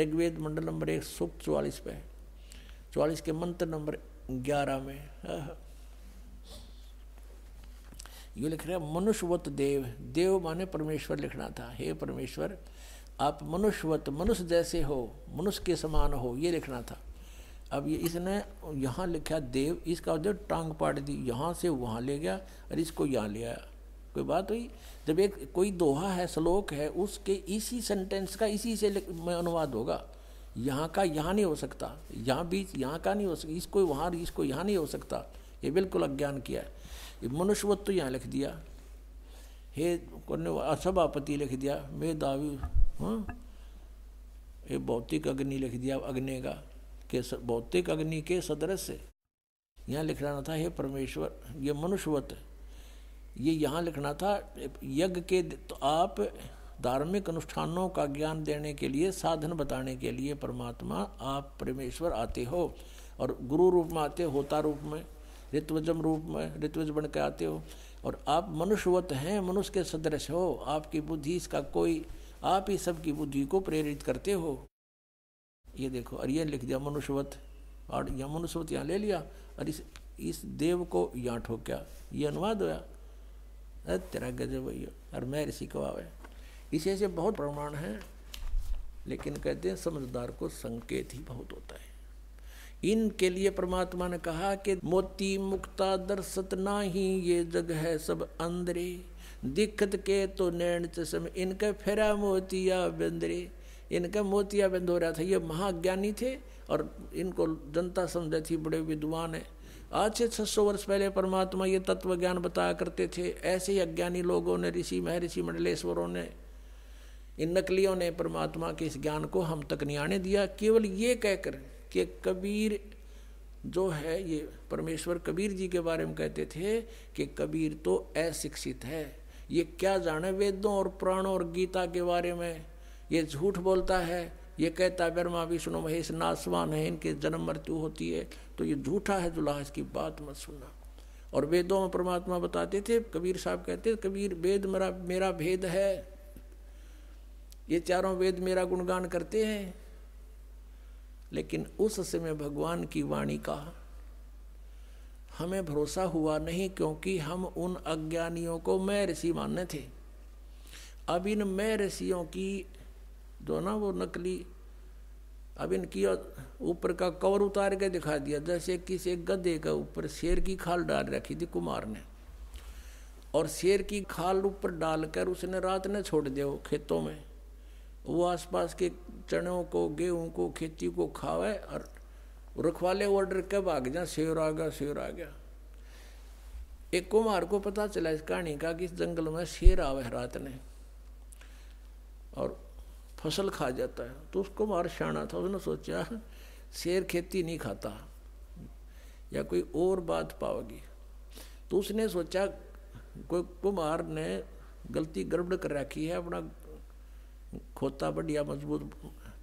ऋग्वेद मंडल नंबर एक सुख चौवालीस पे है चौवालीस के मंत्र नंबर ग्यारह में ये लिख रहे हैं मनुष्यवत देव देव माने परमेश्वर लिखना था हे परमेश्वर आप मनुष्यवत मनुष्य जैसे हो मनुष्य के समान हो ये लिखना था अब ये इसने यहाँ लिखा देव इसका जो टांग पाट दी यहाँ से वहाँ ले गया और इसको यहाँ ले आया कोई बात हुई जब एक कोई दोहा है श्लोक है उसके इसी सेंटेंस का इसी से अनुवाद होगा यहाँ का यहाँ नहीं हो सकता यहाँ बीच यहाँ का नहीं हो सकता इसको वहाँ इसको यहाँ नहीं हो सकता ये बिल्कुल अज्ञान किया है मनुष्यवत तो यहाँ लिख दिया हे असभापति लिख दिया मे दावी हाँ ये भौतिक अग्नि लिख दिया अग्नि का के भौतिक अग्नि के सदृश यहाँ लिख रहा था हे परमेश्वर ये मनुष्यवत है ये यहाँ लिखना था यज्ञ के तो आप धार्मिक अनुष्ठानों का ज्ञान देने के लिए साधन बताने के लिए परमात्मा आप परमेश्वर आते हो और गुरु रूप में आते हो होता रूप में ऋतवजम रूप में ऋतवज बन के आते हो और आप मनुष्यवत हैं मनुष्य के सदृश हो आपकी बुद्धि इसका कोई आप ही सबकी बुद्धि को प्रेरित करते हो ये देखो और ये लिख दिया मनुष्यवत और यह मनुष्यवत यहाँ ले लिया और इस इस देव को यहाँ ठोक्या ये अनुवाद होया तेरा गजब और मैं ऋषि कवावे इसे ऐसे बहुत प्रमाण है लेकिन कहते हैं समझदार को संकेत ही बहुत होता है इनके लिए परमात्मा ने कहा कि मोती मुक्ता दर्शत ना ही ये जग है सब अंदरे दिक्कत के तो नैण चम इनके फेरा मोतिया बिंदरे इनका मोतिया बिंद हो रहा था ये महाज्ञानी थे और इनको जनता समझे थी बड़े विद्वान है आज से छह सौ वर्ष पहले परमात्मा ये तत्व ज्ञान बताया करते थे ऐसे ही अज्ञानी लोगों ने ऋषि महर्षि मंडलेश्वरों ने इन नकलियों ने परमात्मा के इस ज्ञान को हम तक नहीं आने दिया केवल ये कहकर कि कबीर जो है ये परमेश्वर कबीर जी के बारे में कहते थे कि कबीर तो अशिक्षित है ये क्या जाने वेदों और पुराणों और गीता के बारे में ये झूठ बोलता है ये कहता है ब्रह्मा विष्णु महेश नासवान है इनके जन्म मृत्यु होती है तो ये झूठा है दुल्हा इसकी बात मत सुनना और वेदों में परमात्मा बताते थे कबीर साहब कहते कबीर वेद मेरा मेरा भेद है ये चारों वेद मेरा गुणगान करते हैं लेकिन उस समय भगवान की वाणी का हमें भरोसा हुआ नहीं क्योंकि हम उन अज्ञानियों को मैं ऋषि मानने थे अब इन मैं ऋषियों की जो ना वो नकली अब इनकी ऊपर का कवर उतार के दिखा दिया जैसे किसी गधे का ऊपर शेर की खाल डाल रखी थी कुमार ने और शेर की खाल ऊपर डालकर उसने रात ने छोड़ दिया वो खेतों में वो आसपास के चनों को गेहूं को खेती को खावे और रखवाले ऑर्डर कब आ गया शेर आ गया शेर आ गया एक कुमार को पता चला इस कहानी का कि इस जंगल में शेर आवे रात ने फसल खा जाता है तो उसको छाना था उसने सोचा शेर खेती नहीं खाता या कोई और बात पाओगी तो उसने सोचा कोई कुमार ने गलती गड़बड़ कर रखी है अपना खोता बढ़िया मजबूत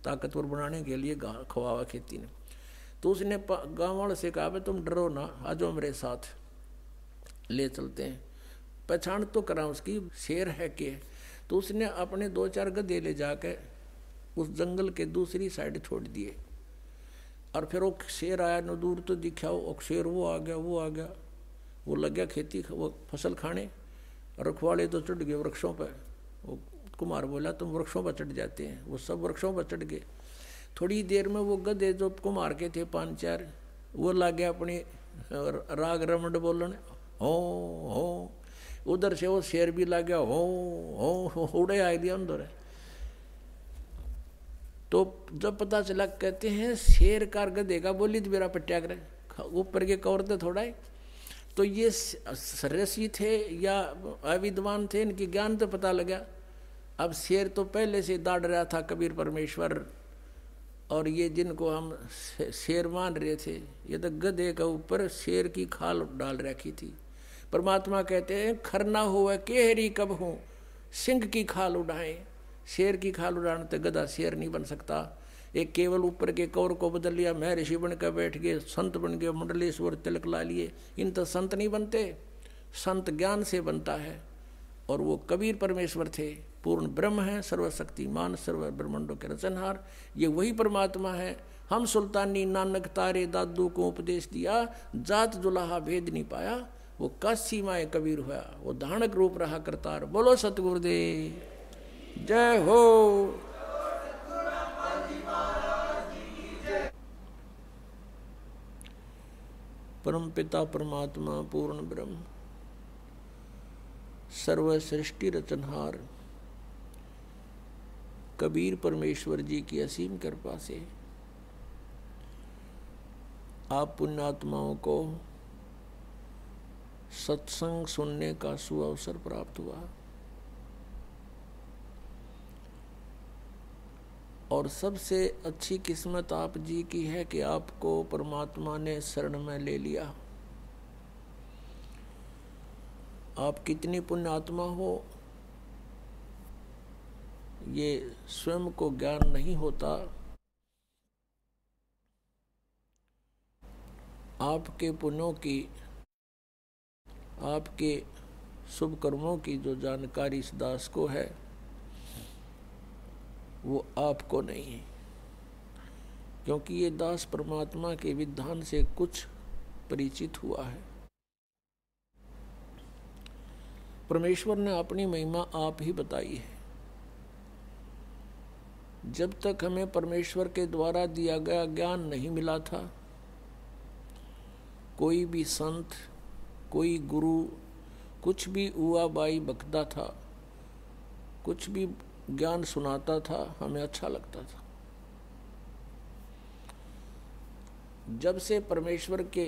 ताकतवर बनाने के लिए खवावा खेती ने तो उसने गाँव वाले से कहा भाई तुम डरो ना आ जाओ मेरे साथ ले चलते हैं पहचान तो करा उसकी शेर है कि तो उसने अपने दो चार गधे ले जाके उस जंगल के दूसरी साइड छोड़ दिए और फिर वो शेर आया न दूर तो दिखा वो शेर वो आ गया वो आ गया वो लग गया खेती वो फसल खाने रखवाले तो चढ़ गए वृक्षों पर वो कुमार बोला तुम वृक्षों पर चढ़ जाते हैं वो सब वृक्षों पर चढ़ गए थोड़ी देर में वो गधे जो कुमार के थे पाँच चार वो लग गया अपने राग रमंड बोलन हो हो उधर से वो शेर भी लग गया हो हो उड़े आ दिया अंदर तो जब पता चला कहते हैं शेर कार गधे देगा बोली तो मेरा पट्टिया करे ऊपर के कवर थे थोड़ा ही तो ये सरसी थे या अविद्वान थे इनके ज्ञान तो पता लग गया अब शेर तो पहले से दाड़ रहा था कबीर परमेश्वर और ये जिनको हम शेर मान रहे थे ये तो गधे के ऊपर शेर की खाल डाल रखी थी परमात्मा कहते हैं खर ना हो वह केहरी कब हो सिंह की खाल उड़ाएं शेर की खाल उड़ाने तो गधा शेर नहीं बन सकता एक केवल ऊपर के कौर को बदल लिया मैं ऋषि बन कर बैठ गए संत बन गए मंडलेश्वर तिलक ला लिए इन तो संत नहीं बनते संत ज्ञान से बनता है और वो कबीर परमेश्वर थे पूर्ण ब्रह्म है सर्वशक्तिमान सर्व ब्रह्मंडों के रचनहार ये वही परमात्मा है हम सुल्तानी नानक तारे दादू को उपदेश दिया जात जुलाहा भेद नहीं पाया वो कस सीमाए कबीर हुआ वो धारणक रूप रहा करतार बोलो सतगुरुदेव जय हो परम पिता परमात्मा पूर्ण ब्रह्म सर्व सृष्टि रचनहार कबीर परमेश्वर जी की असीम कृपा से आप पुण्यात्माओं को सत्संग सुनने का सुअवसर प्राप्त हुआ और सबसे अच्छी किस्मत आप जी की है कि आपको परमात्मा ने शरण में ले लिया आप कितनी पुण्य आत्मा हो ये स्वयं को ज्ञान नहीं होता आपके पुण्यों की आपके शुभ कर्मों की जो जानकारी इस दास को है वो आपको नहीं है क्योंकि ये दास परमात्मा के विधान से कुछ परिचित हुआ है परमेश्वर ने अपनी महिमा आप ही बताई है जब तक हमें परमेश्वर के द्वारा दिया गया ज्ञान नहीं मिला था कोई भी संत कोई गुरु कुछ भी उवा बाई बकता था कुछ भी ज्ञान सुनाता था हमें अच्छा लगता था जब से परमेश्वर के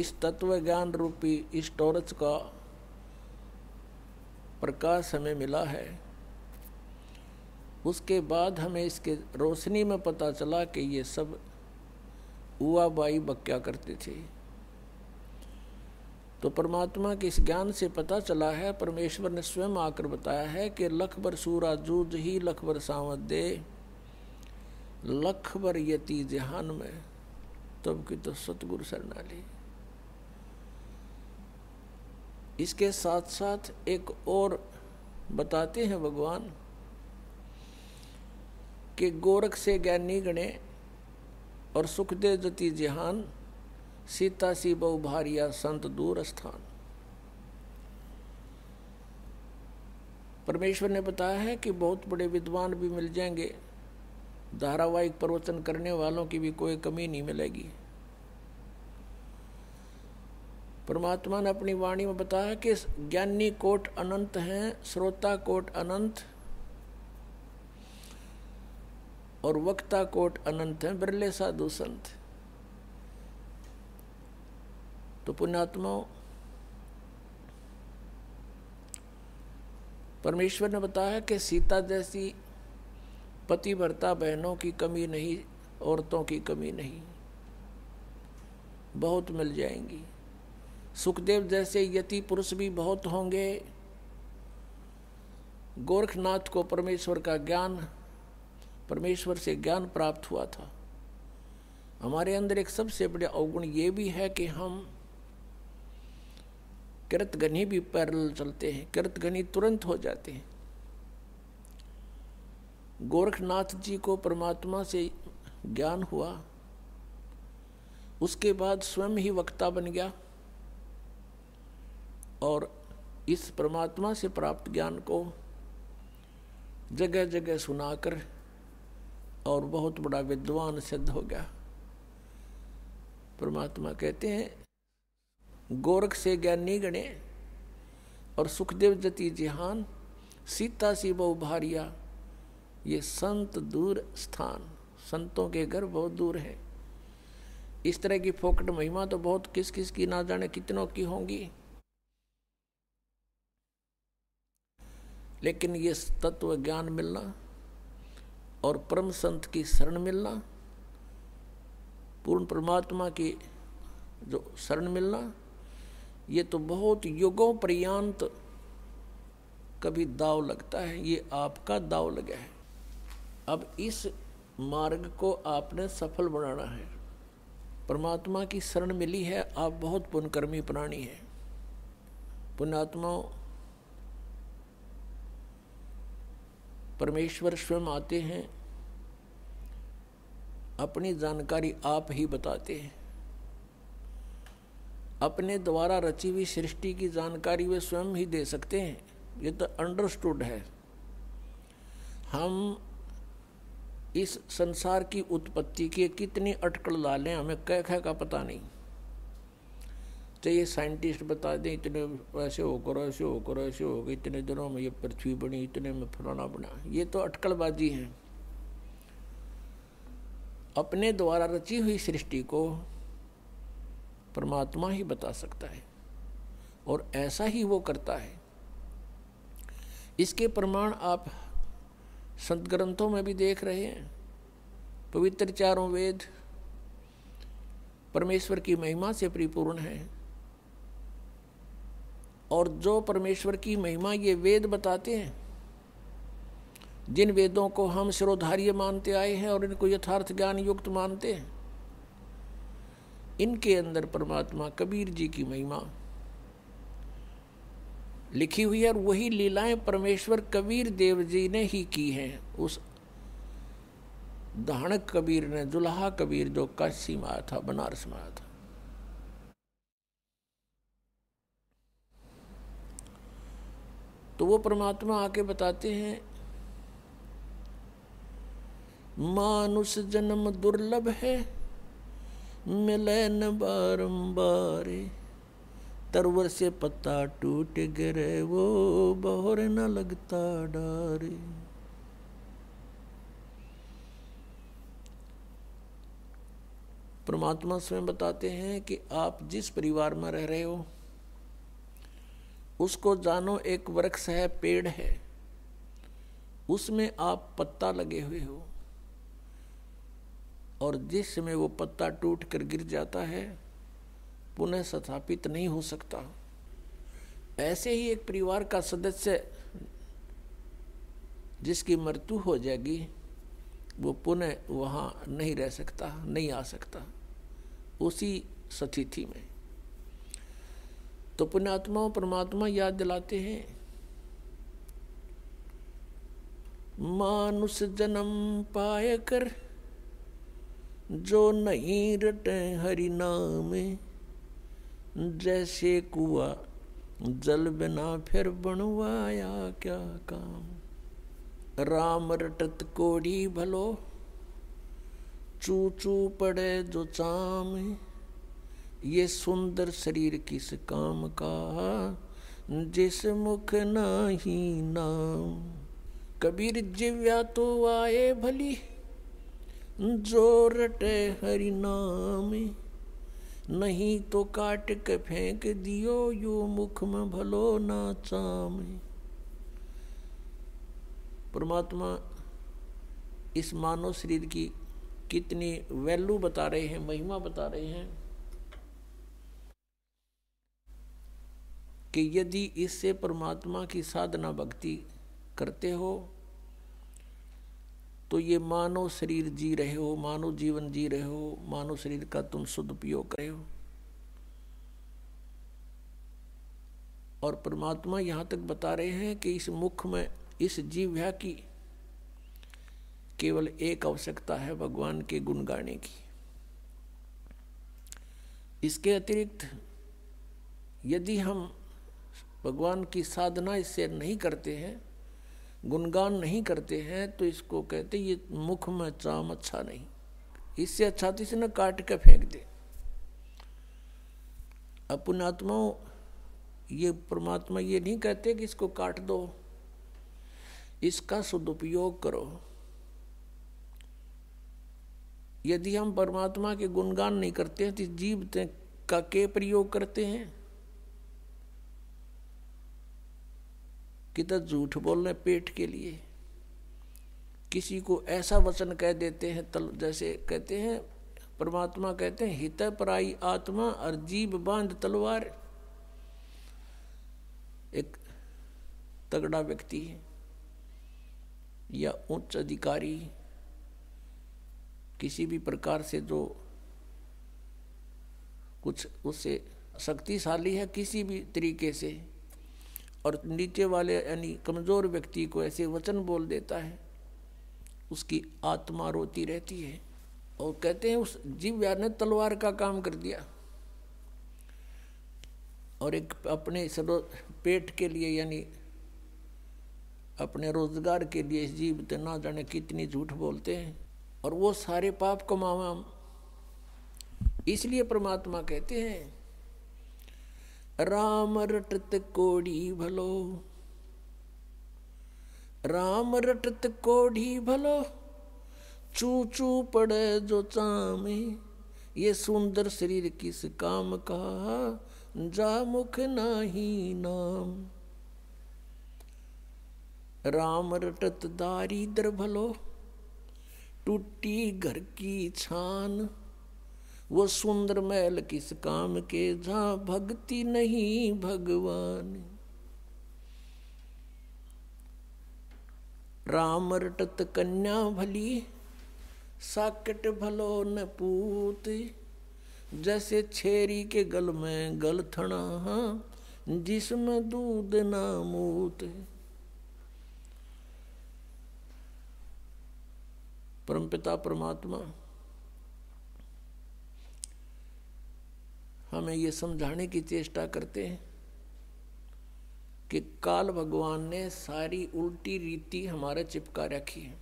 इस तत्व ज्ञान रूपी इस टॉर्च का प्रकाश हमें मिला है उसके बाद हमें इसके रोशनी में पता चला कि ये सब उवा बाई बक्या करते थे तो परमात्मा के इस ज्ञान से पता चला है परमेश्वर ने स्वयं आकर बताया है कि लखबर सूरा जूज ही लखबर सावत दे लखबर यति जहान में तब की तो सतगुर शरणाली इसके साथ साथ एक और बताते हैं भगवान कि गोरख से ज्ञानी गणे और सुखदेव जति जहान सीता सी बहु भारिया संत दूर स्थान परमेश्वर ने बताया है कि बहुत बड़े विद्वान भी मिल जाएंगे धारावाहिक प्रवचन करने वालों की भी कोई कमी नहीं मिलेगी परमात्मा ने अपनी वाणी में बताया कि ज्ञानी कोट अनंत हैं श्रोता कोट अनंत और वक्ता कोट अनंत हैं बिरले साधु संत है। तो पुण्यात्मा परमेश्वर ने बताया कि सीता जैसी पतिव्रता बहनों की कमी नहीं औरतों की कमी नहीं बहुत मिल जाएंगी सुखदेव जैसे यति पुरुष भी बहुत होंगे गोरखनाथ को परमेश्वर का ज्ञान परमेश्वर से ज्ञान प्राप्त हुआ था हमारे अंदर एक सबसे बड़े अवगुण ये भी है कि हम किरत गनी भी पैरल चलते हैं किरत गनी तुरंत हो जाते हैं गोरखनाथ जी को परमात्मा से ज्ञान हुआ उसके बाद स्वयं ही वक्ता बन गया और इस परमात्मा से प्राप्त ज्ञान को जगह जगह सुनाकर और बहुत बड़ा विद्वान सिद्ध हो गया परमात्मा कहते हैं गोरख से ज्ञानी गणे और सुखदेव जति जिहान सीता सी बहु भारिया ये संत दूर स्थान संतों के घर बहुत दूर हैं इस तरह की फोकट महिमा तो बहुत किस किस की ना जाने कितनों की होंगी लेकिन ये तत्व ज्ञान मिलना और परम संत की शरण मिलना पूर्ण परमात्मा की जो शरण मिलना ये तो बहुत युगों पर्यांत कभी दाव लगता है ये आपका दाव लगा है अब इस मार्ग को आपने सफल बनाना है परमात्मा की शरण मिली है आप बहुत पुण्यकर्मी प्राणी हैं पुण्यात्मा परमेश्वर स्वयं आते हैं अपनी जानकारी आप ही बताते हैं अपने द्वारा रची हुई सृष्टि की जानकारी वे स्वयं ही दे सकते हैं ये तो अंडरस्टूड है हम इस संसार की उत्पत्ति की कितनी अटकल ला लें हमें कह कह का पता नहीं तो ये साइंटिस्ट बता दें इतने ऐसे होकर ऐसे होकर ऐसे हो गए इतने दिनों में ये पृथ्वी बनी इतने में फलाना बना ये तो अटकलबाजी है अपने द्वारा रची हुई सृष्टि को परमात्मा ही बता सकता है और ऐसा ही वो करता है इसके प्रमाण आप संत ग्रंथों में भी देख रहे हैं पवित्र चारों वेद परमेश्वर की महिमा से परिपूर्ण है और जो परमेश्वर की महिमा ये वेद बताते हैं जिन वेदों को हम सिरोधार्य मानते आए हैं और इनको यथार्थ ज्ञान युक्त मानते हैं इनके अंदर परमात्मा कबीर जी की महिमा लिखी हुई है और वही लीलाएं परमेश्वर कबीर देव जी ने ही की हैं उस दहाणक कबीर ने दुल्हा कबीर जो काशी में आया था बनारस में आया था तो वो परमात्मा आके बताते हैं मानुष जन्म दुर्लभ है मिले न बारम्बारे तरवर से पत्ता टूट गिरे वो बहुर न लगता डारे परमात्मा स्वयं बताते हैं कि आप जिस परिवार में रह रहे हो उसको जानो एक वृक्ष है पेड़ है उसमें आप पत्ता लगे हुए हो और जिस समय वो पत्ता टूट कर गिर जाता है पुनः स्थापित नहीं हो सकता ऐसे ही एक परिवार का सदस्य जिसकी मृत्यु हो जाएगी वो पुनः वहाँ नहीं रह सकता नहीं आ सकता उसी स्थिति में तो पुण्यात्मा और परमात्मा याद दिलाते हैं मानुष जन्म पाए कर जो नहीं रटे हरि नाम जैसे कुआ जल बिना फिर बनवाया क्या काम राम रटत कोड़ी भलो चू चू पड़े जो चाम ये सुंदर शरीर किस काम का जिस मुख ना ही नाम कबीर जिव्या तो आए भली जो रटे हरि नाम नहीं तो काट के फेंक दियो यो मुख में भलो ना चाम परमात्मा इस मानव शरीर की कितनी वैल्यू बता रहे हैं महिमा बता रहे हैं कि यदि इससे परमात्मा की साधना भक्ति करते हो तो ये मानव शरीर जी रहे हो मानव जीवन जी रहे हो मानव शरीर का तुम शुद्ध उपयोग करे हो और परमात्मा यहां तक बता रहे हैं कि इस मुख में इस जीव्या की केवल एक आवश्यकता है भगवान के गुण गाने की इसके अतिरिक्त यदि हम भगवान की साधना इससे नहीं करते हैं गुणगान नहीं करते हैं तो इसको कहते ये मुख में चाम अच्छा नहीं इससे अच्छा तो इसे न काट के फेंक दे आत्माओं ये परमात्मा ये नहीं कहते कि इसको काट दो इसका सदुपयोग करो यदि हम परमात्मा के गुणगान नहीं करते हैं तो जीव का के प्रयोग करते हैं किधर झूठ बोल रहे पेट के लिए किसी को ऐसा वचन कह देते हैं तल जैसे कहते हैं परमात्मा कहते हैं हित पराई आत्मा और जीव बांध तलवार एक तगड़ा व्यक्ति है या उच्च अधिकारी किसी भी प्रकार से जो कुछ उससे शक्तिशाली है किसी भी तरीके से और नीचे वाले यानी कमज़ोर व्यक्ति को ऐसे वचन बोल देता है उसकी आत्मा रोती रहती है और कहते हैं उस जीव यार ने तलवार का काम कर दिया और एक अपने सरो पेट के लिए यानी अपने रोजगार के लिए जीव तो ना जाने कितनी झूठ बोलते हैं और वो सारे पाप कमावा इसलिए परमात्मा कहते हैं राम रटत कोड़ी भलो राम रटत कोड़ी भलो चू चू पड़े जो चामे ये सुंदर शरीर किस काम का जा मुख नाही नाम राम रटत दारिद्र भलो टूटी घर की छान वो सुंदर महल किस काम के जहा भक्ति नहीं भगवान राम रटत कन्या भली साकट भलो न पूत जैसे छेरी के गल में गलथना जिसमें दूध ना मूत परमपिता परमात्मा हमें ये समझाने की चेष्टा करते हैं कि काल भगवान ने सारी उल्टी रीति हमारे चिपका रखी है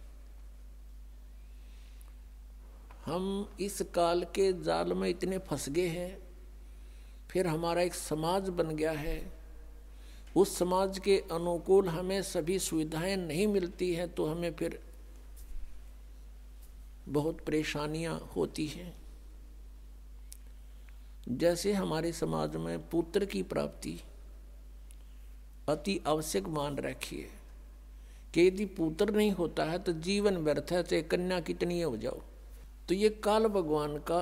हम इस काल के जाल में इतने फंस गए हैं फिर हमारा एक समाज बन गया है उस समाज के अनुकूल हमें सभी सुविधाएं नहीं मिलती हैं तो हमें फिर बहुत परेशानियां होती हैं जैसे हमारे समाज में पुत्र की प्राप्ति अति आवश्यक मान रखी है कि यदि पुत्र नहीं होता है तो जीवन व्यर्थ है चाहे कन्या कितनी हो जाओ तो ये काल भगवान का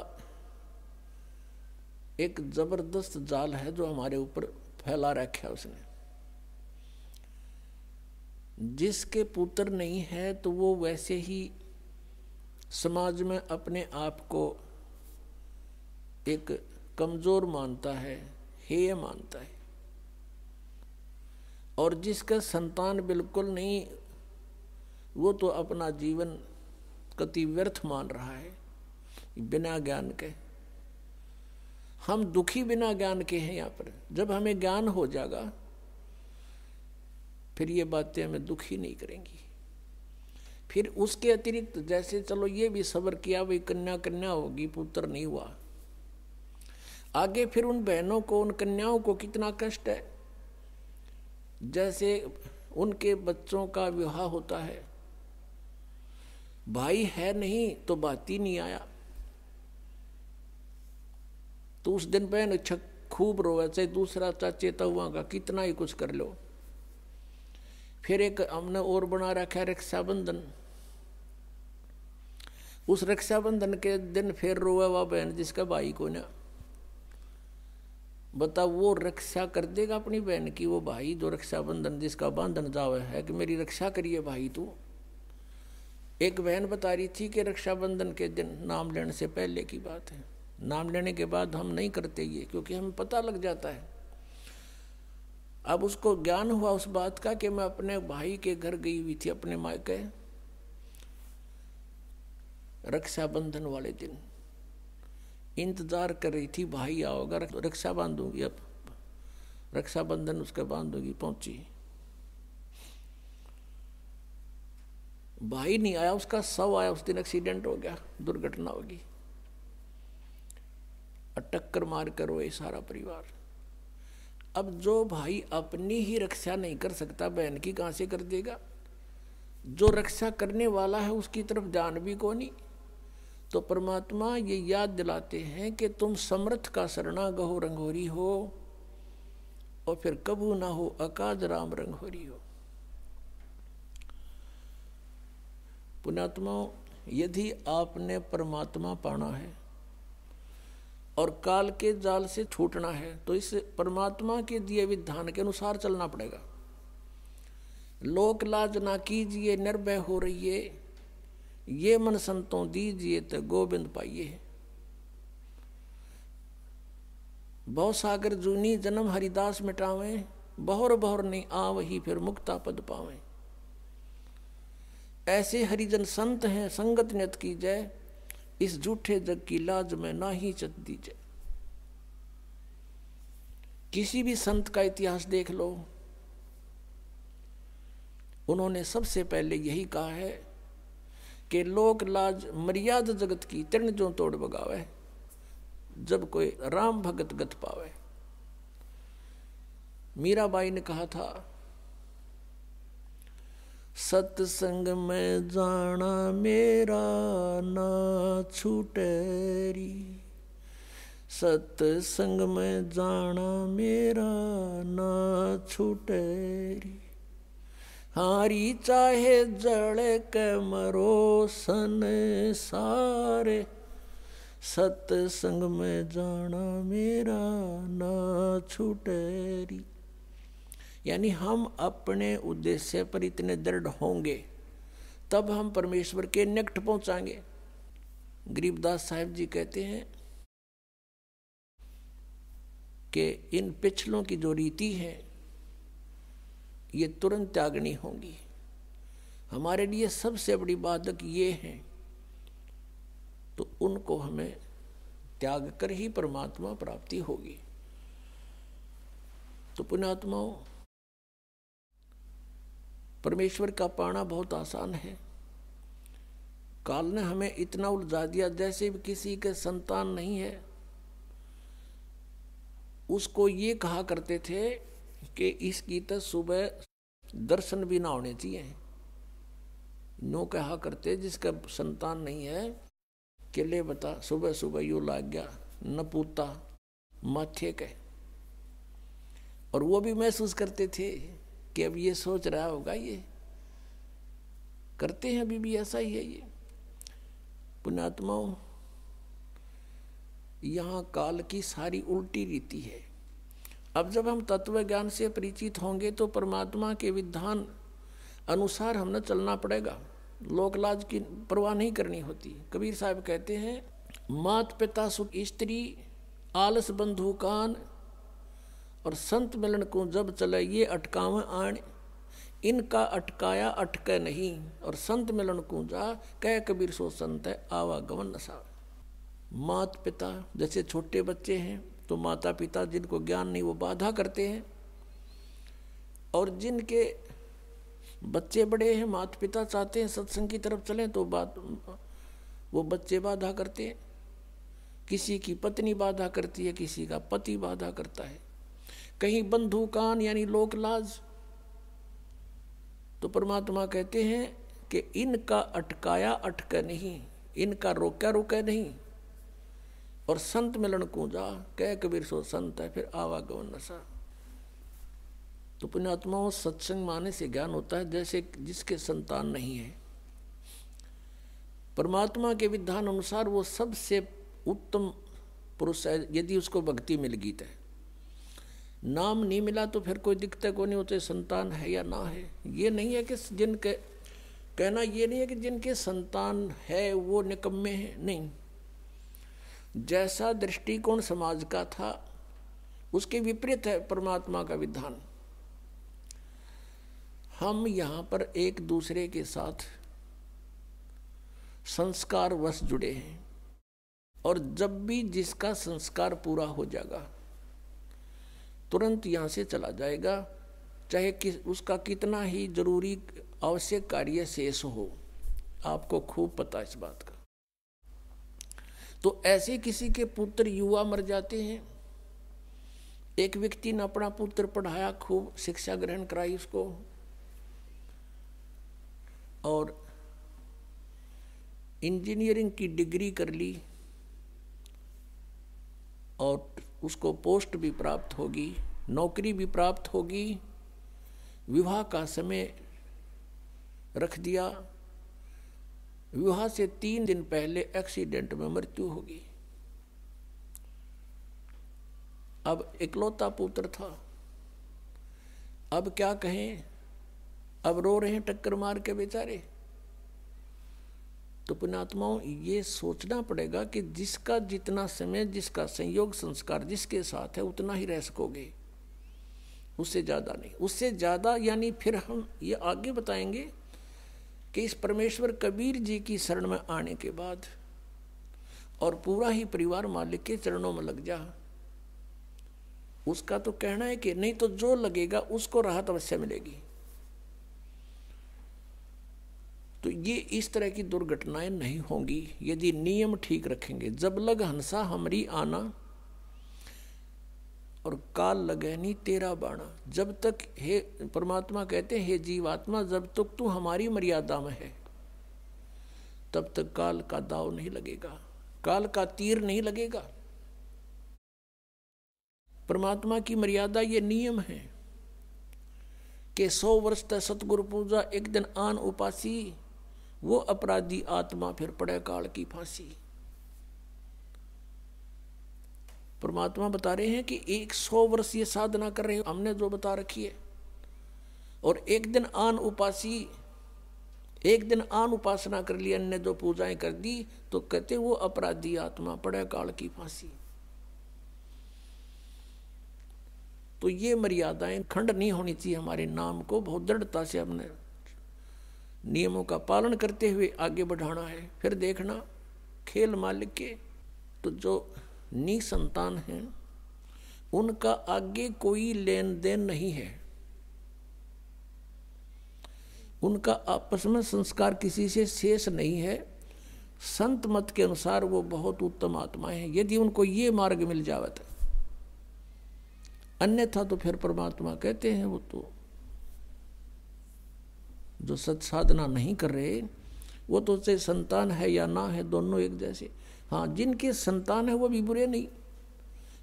एक जबरदस्त जाल है जो हमारे ऊपर फैला रखा है उसने जिसके पुत्र नहीं है तो वो वैसे ही समाज में अपने आप को एक कमजोर मानता है हेय मानता है और जिसका संतान बिल्कुल नहीं वो तो अपना जीवन कति व्यर्थ मान रहा है बिना ज्ञान के हम दुखी बिना ज्ञान के हैं यहाँ पर जब हमें ज्ञान हो जाएगा फिर ये बातें हमें दुखी नहीं करेंगी फिर उसके अतिरिक्त जैसे चलो ये भी सबर किया भाई कन्या कन्या होगी पुत्र नहीं हुआ आगे फिर उन बहनों को उन कन्याओं को कितना कष्ट है जैसे उनके बच्चों का विवाह होता है भाई है नहीं तो बात ही नहीं आया तो उस दिन बहन खूब रो चाहे दूसरा चाचे हुआ का कितना ही कुछ कर लो फिर एक हमने और बना रखा है रक्षाबंधन उस रक्षाबंधन के दिन फिर रोवे वह बहन जिसका भाई को ना बता वो रक्षा कर देगा अपनी बहन की वो भाई जो रक्षाबंधन जिसका बंधन जाव है कि मेरी रक्षा करिए भाई तू एक बहन बता रही थी कि रक्षाबंधन के दिन नाम लेने से पहले की बात है नाम लेने के बाद हम नहीं करते ये क्योंकि हमें पता लग जाता है अब उसको ज्ञान हुआ उस बात का कि मैं अपने भाई के घर गई हुई थी अपने मायके रक्षाबंधन वाले दिन इंतज़ार कर रही थी भाई आओगा रक्षा बांधूंगी अब रक्षाबंधन उसका बांधूंगी पहुंची भाई नहीं आया उसका सब आया उस दिन एक्सीडेंट हो गया दुर्घटना होगी टक्कर मार कर ये सारा परिवार अब जो भाई अपनी ही रक्षा नहीं कर सकता बहन की कहां से कर देगा जो रक्षा करने वाला है उसकी तरफ जान भी नहीं तो परमात्मा ये याद दिलाते हैं कि तुम समर्थ का शरणा गहो रंगोरी हो और फिर कबू ना हो अकाद राम रंगोरी हो पुणात्मा यदि आपने परमात्मा पाना है और काल के जाल से छूटना है तो इस परमात्मा के दिए विधान के अनुसार चलना पड़ेगा लोक लाज ना कीजिए निर्भय हो है ये मन संतों दीजिए तो गोविंद पाइए बहु सागर जूनी जन्म हरिदास मिटावे बहुर बहुर नहीं आव ही फिर मुक्ता पद पावे ऐसे हरिजन संत हैं संगत नत की जय इस झूठे जग की लाज में ना ही चत दी जय किसी भी संत का इतिहास देख लो उन्होंने सबसे पहले यही कहा है कि लोक लाज मर्याद जगत की तिरण जो तोड़ बगावे जब कोई राम भगत गत पावे मीराबाई ने कहा था सत्संग में जाना मेरा ना छूटरी सत्संग में जाना मेरा ना छूटरी हारी चाहे जड़ के मरो सन सारे सत्संग में जाना मेरा ना छुटेरी यानी हम अपने उद्देश्य पर इतने दृढ़ होंगे तब हम परमेश्वर के निकट पहुंचाएंगे गरीबदास साहब जी कहते हैं कि इन पिछलों की जो रीति है ये तुरंत त्यागनी होंगी हमारे लिए सबसे बड़ी बाधक ये हैं तो उनको हमें त्याग कर ही परमात्मा प्राप्ति होगी तो पुण्यात्माओं परमेश्वर का पाना बहुत आसान है काल ने हमें इतना उलझा दिया जैसे भी किसी के संतान नहीं है उसको ये कहा करते थे कि इसकी तो सुबह दर्शन भी ना होने चाहिए नो कहा करते जिसका संतान नहीं है केले बता सुबह सुबह यू लाग गया न पूता माथे के और वो भी महसूस करते थे कि अब ये सोच रहा होगा ये करते हैं अभी भी ऐसा ही है ये पुणात्माओं यहाँ काल की सारी उल्टी रीति है अब जब हम तत्व ज्ञान से परिचित होंगे तो परमात्मा के विधान अनुसार हमने चलना पड़ेगा लोकलाज की परवाह नहीं करनी होती कबीर साहब कहते हैं मात पिता सुख स्त्री आलस बंधु कान और संत मिलन को जब चले ये अटकाव आण इनका अटकाया अटके नहीं और संत मिलन को जा कह कबीर सो संत है आवागमन नशा मात पिता जैसे छोटे बच्चे हैं तो माता पिता जिनको ज्ञान नहीं वो बाधा करते हैं और जिनके बच्चे बड़े हैं माता पिता चाहते हैं सत्संग की तरफ चलें तो बात वो बच्चे बाधा करते हैं किसी की पत्नी बाधा करती है किसी का पति बाधा करता है कहीं बंधु कान यानी लोकलाज तो परमात्मा कहते हैं कि इनका अटकाया अटक नहीं इनका रोका रोका नहीं और संत मिलन को जा कह कबीर सो संत है फिर आवागमन नशा तो पुण्यात्मा सत्संग माने से ज्ञान होता है जैसे जिसके संतान नहीं है परमात्मा के विधान अनुसार वो सबसे उत्तम पुरुष है यदि उसको भक्ति मिल गई तो नाम नहीं मिला तो फिर कोई दिक्कत को नहीं होते तो संतान है या ना है ये नहीं है कि जिनके कहना ये नहीं है कि जिनके संतान है वो निकम्मे हैं नहीं जैसा दृष्टिकोण समाज का था उसके विपरीत है परमात्मा का विधान हम यहां पर एक दूसरे के साथ संस्कार वश जुड़े हैं और जब भी जिसका संस्कार पूरा हो जाएगा तुरंत यहां से चला जाएगा चाहे कि उसका कितना ही जरूरी आवश्यक कार्य शेष हो आपको खूब पता इस बात का तो ऐसे किसी के पुत्र युवा मर जाते हैं एक व्यक्ति ने अपना पुत्र पढ़ाया खूब शिक्षा ग्रहण कराई उसको और इंजीनियरिंग की डिग्री कर ली और उसको पोस्ट भी प्राप्त होगी नौकरी भी प्राप्त होगी विवाह का समय रख दिया विवाह से तीन दिन पहले एक्सीडेंट में मृत्यु होगी अब इकलौता पुत्र था अब क्या कहें अब रो रहे हैं टक्कर मार के बेचारे तो पुणात्माओं ये सोचना पड़ेगा कि जिसका जितना समय जिसका संयोग संस्कार जिसके साथ है उतना ही रह सकोगे उससे ज़्यादा नहीं उससे ज़्यादा यानी फिर हम ये आगे बताएंगे कि इस परमेश्वर कबीर जी की शरण में आने के बाद और पूरा ही परिवार मालिक के चरणों में लग जा उसका तो कहना है कि नहीं तो जो लगेगा उसको राहत अवश्य मिलेगी तो ये इस तरह की दुर्घटनाएं नहीं होंगी यदि नियम ठीक रखेंगे जब लग हंसा हमरी आना और काल लगहनी तेरा बाणा जब तक हे परमात्मा कहते हैं हे जीवात्मा जब तक तू हमारी मर्यादा में है तब तक काल का दाव नहीं लगेगा काल का तीर नहीं लगेगा परमात्मा की मर्यादा ये नियम है कि सौ वर्ष तक सतगुरु पूजा एक दिन आन उपासी वो अपराधी आत्मा फिर पड़े काल की फांसी परमात्मा बता रहे हैं कि एक सौ वर्ष ये साधना कर रहे हैं हमने जो बता रखी है और एक दिन आन उपासी एक दिन आन उपासना कर ली अन्य जो पूजाएं कर दी तो कहते वो अपराधी आत्मा पड़े काल की फांसी तो ये मर्यादाएं खंड नहीं होनी चाहिए हमारे नाम को बहुत दृढ़ता से हमने नियमों का पालन करते हुए आगे बढ़ाना है फिर देखना खेल मालिक के तो जो निसंतान हैं उनका आगे कोई लेन देन नहीं है उनका आपस में संस्कार किसी से शेष नहीं है संत मत के अनुसार वो बहुत उत्तम आत्माएं हैं यदि उनको ये मार्ग मिल जावत अन्यथा तो फिर परमात्मा कहते हैं वो तो जो सत्साधना नहीं कर रहे वो तो चाहे संतान है या ना है दोनों एक जैसे हाँ जिनके संतान है वो भी बुरे नहीं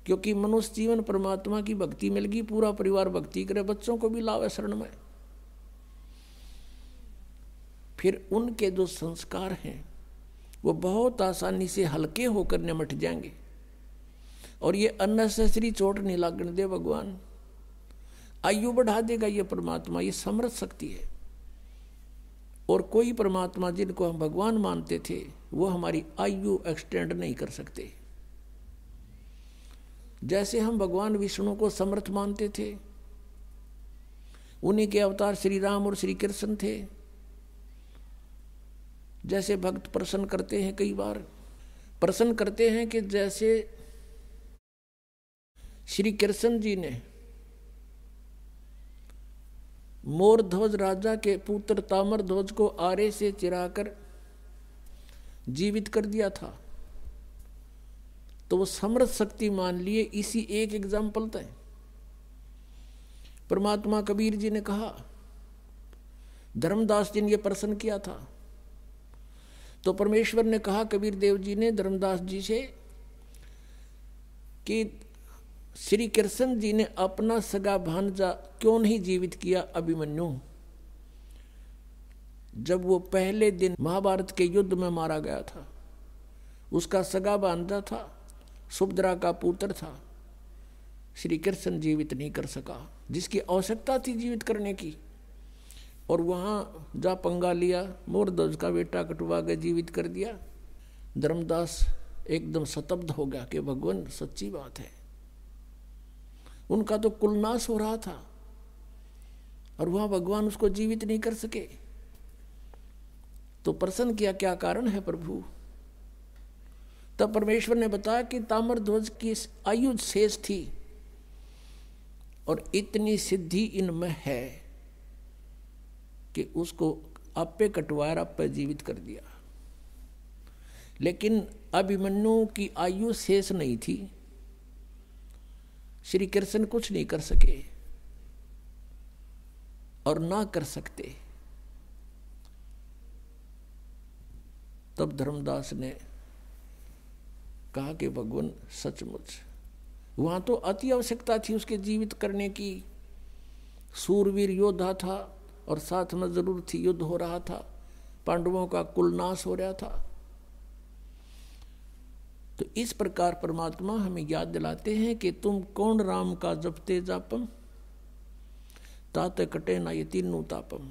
क्योंकि मनुष्य जीवन परमात्मा की भक्ति मिल गई पूरा परिवार भक्ति करे बच्चों को भी लावे शरण में फिर उनके जो संस्कार हैं वो बहुत आसानी से हल्के होकर निमट जाएंगे और ये अननेसेसरी चोट नहीं लागण दे भगवान आयु बढ़ा देगा ये परमात्मा ये समर्थ शक्ति है और कोई परमात्मा जिनको हम भगवान मानते थे वो हमारी आयु एक्सटेंड नहीं कर सकते जैसे हम भगवान विष्णु को समर्थ मानते थे उन्हीं के अवतार श्री राम और श्री कृष्ण थे जैसे भक्त प्रसन्न करते हैं कई बार प्रसन्न करते हैं कि जैसे श्री कृष्ण जी ने मोर ध्वज राजा के पुत्र तामर ध्वज को आरे से चिराकर जीवित कर दिया था तो वो समृद्ध शक्ति मान लिए इसी एक एग्जाम्पल तय परमात्मा कबीर जी ने कहा धर्मदास जी ने यह प्रश्न किया था तो परमेश्वर ने कहा कबीर देव जी ने धर्मदास जी से कि श्री कृष्ण जी ने अपना सगा भानजा क्यों नहीं जीवित किया अभिमन्यु जब वो पहले दिन महाभारत के युद्ध में मारा गया था उसका सगा बांधा था सुभद्रा का पुत्र था श्री कृष्ण जीवित नहीं कर सका जिसकी आवश्यकता थी जीवित करने की और वहाँ जा पंगा लिया मोरध्वज का बेटा कटवा के जीवित कर दिया धर्मदास एकदम सतब्ध हो गया कि भगवान सच्ची बात है उनका तो कुलनाश हो रहा था और वहाँ भगवान उसको जीवित नहीं कर सके तो प्रसन्न किया क्या कारण है प्रभु तब परमेश्वर ने बताया कि तामर ध्वज की आयु शेष थी और इतनी सिद्धि इनमें है कि उसको आपे कटवार आप पर जीवित कर दिया लेकिन अभिमन्यु की आयु शेष नहीं थी श्री कृष्ण कुछ नहीं कर सके और ना कर सकते तब धर्मदास ने कहा कि भगवान सचमुच वहां तो अति आवश्यकता थी उसके जीवित करने की सूरवीर योद्धा था और साथ में जरूर थी युद्ध हो रहा था पांडवों का कुल नाश हो रहा था तो इस प्रकार परमात्मा हमें याद दिलाते हैं कि तुम कौन राम का जपते जापम तात कटे ना ये तीनों तापम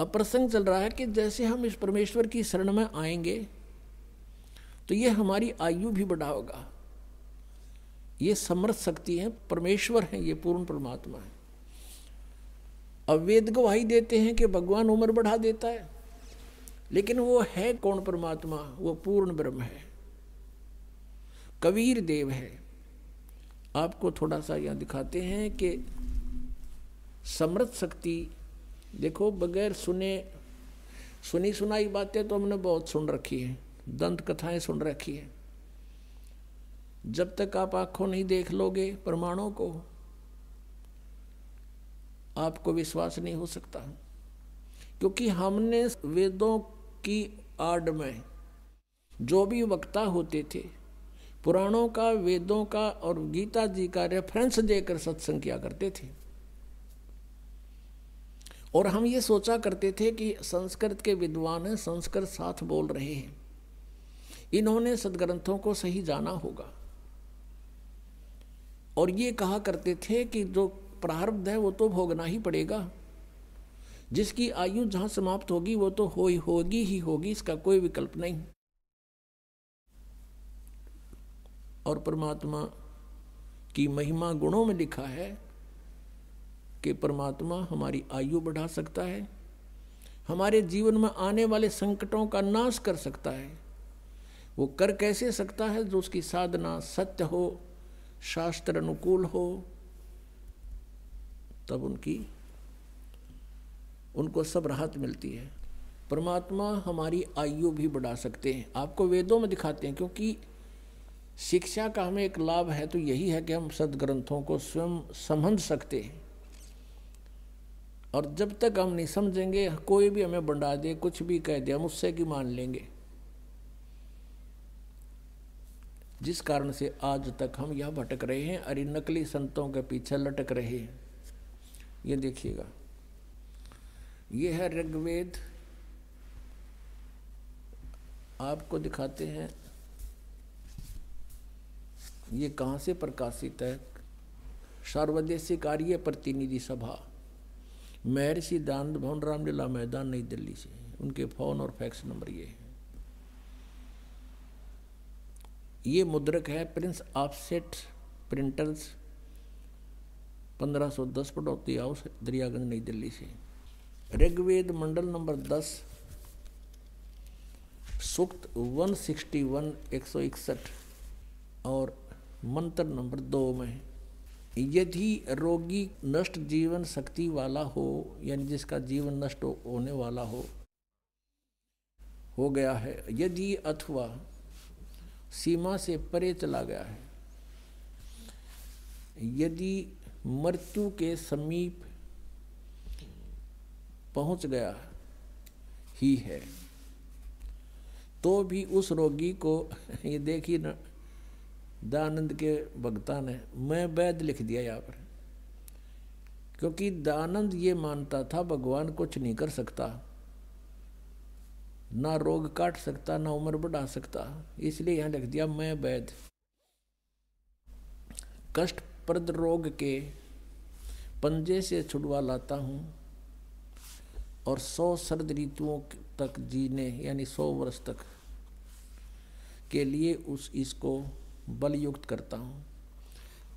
अब प्रसंग चल रहा है कि जैसे हम इस परमेश्वर की शरण में आएंगे तो ये हमारी आयु भी बढ़ा होगा ये समर्थ शक्ति है परमेश्वर है ये पूर्ण परमात्मा है अवेद गवाही देते हैं कि भगवान उम्र बढ़ा देता है लेकिन वो है कौन परमात्मा वो पूर्ण ब्रह्म है कबीर देव है आपको थोड़ा सा यहां दिखाते हैं कि समृद्ध शक्ति देखो बगैर सुने सुनी सुनाई बातें तो हमने बहुत सुन रखी हैं दंत कथाएं सुन रखी हैं जब तक आप आंखों नहीं देख लोगे प्रमाणों को आपको विश्वास नहीं हो सकता क्योंकि हमने वेदों की आड़ में जो भी वक्ता होते थे पुराणों का वेदों का और गीता जी का रेफरेंस देकर सत्संग किया करते थे और हम ये सोचा करते थे कि संस्कृत के विद्वान संस्कृत साथ बोल रहे हैं इन्होंने सदग्रंथों को सही जाना होगा और ये कहा करते थे कि जो प्रारब्ध है वो तो भोगना ही पड़ेगा जिसकी आयु जहां समाप्त होगी वो तो हो ही होगी ही होगी इसका कोई विकल्प नहीं और परमात्मा की महिमा गुणों में लिखा है कि परमात्मा हमारी आयु बढ़ा सकता है हमारे जीवन में आने वाले संकटों का नाश कर सकता है वो कर कैसे सकता है जो उसकी साधना सत्य हो शास्त्र अनुकूल हो तब उनकी उनको सब राहत मिलती है परमात्मा हमारी आयु भी बढ़ा सकते हैं आपको वेदों में दिखाते हैं क्योंकि शिक्षा का हमें एक लाभ है तो यही है कि हम सदग्रंथों को स्वयं समझ सकते हैं और जब तक हम नहीं समझेंगे कोई भी हमें बंडा दे कुछ भी कह दे हम उससे की मान लेंगे जिस कारण से आज तक हम यह भटक रहे हैं और इन नकली संतों के पीछे लटक रहे हैं ये देखिएगा ये है ऋग्वेद आपको दिखाते हैं ये कहाँ से प्रकाशित है सर्वदेशी कार्य प्रतिनिधि सभा महर्षि दानंद भवन रामलीला मैदान नई दिल्ली से उनके फ़ोन और फैक्स नंबर ये है ये मुद्रक है Prince offset printers 1510 Pataudi house Daryaganj Nai Delhi से ऋग्वेद मंडल नंबर 10 सूक्त 161 161 और मंत्र नंबर दो में यदि रोगी नष्ट जीवन शक्ति वाला हो यानी जिसका जीवन नष्ट हो, होने वाला हो हो गया है यदि अथवा सीमा से परे चला गया है यदि मृत्यु के समीप पहुंच गया ही है तो भी उस रोगी को ये देखिए दानंद के भक्ता ने मैं वैद लिख दिया यहाँ पर क्योंकि दानंद ये मानता था भगवान कुछ नहीं कर सकता ना रोग काट सकता ना उम्र बढ़ा सकता इसलिए यहाँ लिख दिया मैं वैद कष्टप्रद रोग के पंजे से छुड़वा लाता हूँ और सौ सर्द ऋतुओं तक जीने यानी सौ वर्ष तक के लिए उस इसको बलयुक्त करता हूँ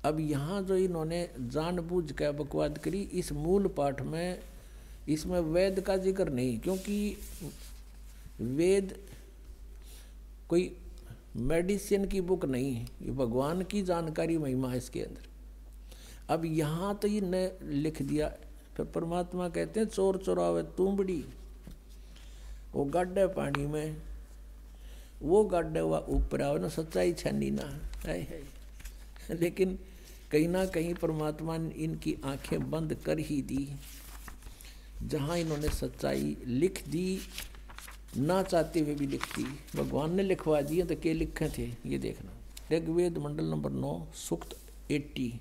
अब यहाँ जो इन्होंने जानबूझ कर बकवाद करी इस मूल पाठ में इसमें वेद का जिक्र नहीं क्योंकि वेद कोई मेडिसिन की बुक नहीं है ये भगवान की जानकारी महिमा इसके अंदर अब यहाँ तो ये लिख दिया फिर परमात्मा कहते हैं चोर चोरावे तुम्बड़ी वो गड्ढे पानी में वो गड्ढा हुआ ऊपर आओ ना सच्चाई छी ना है, है लेकिन कहीं ना कहीं परमात्मा ने इनकी आंखें बंद कर ही दी जहाँ इन्होंने सच्चाई लिख दी ना चाहते हुए भी लिख दी भगवान ने लिखवा दिए तो के लिखे थे ये देखना ऋग्वेद मंडल नंबर नौ सुक्त एट्टी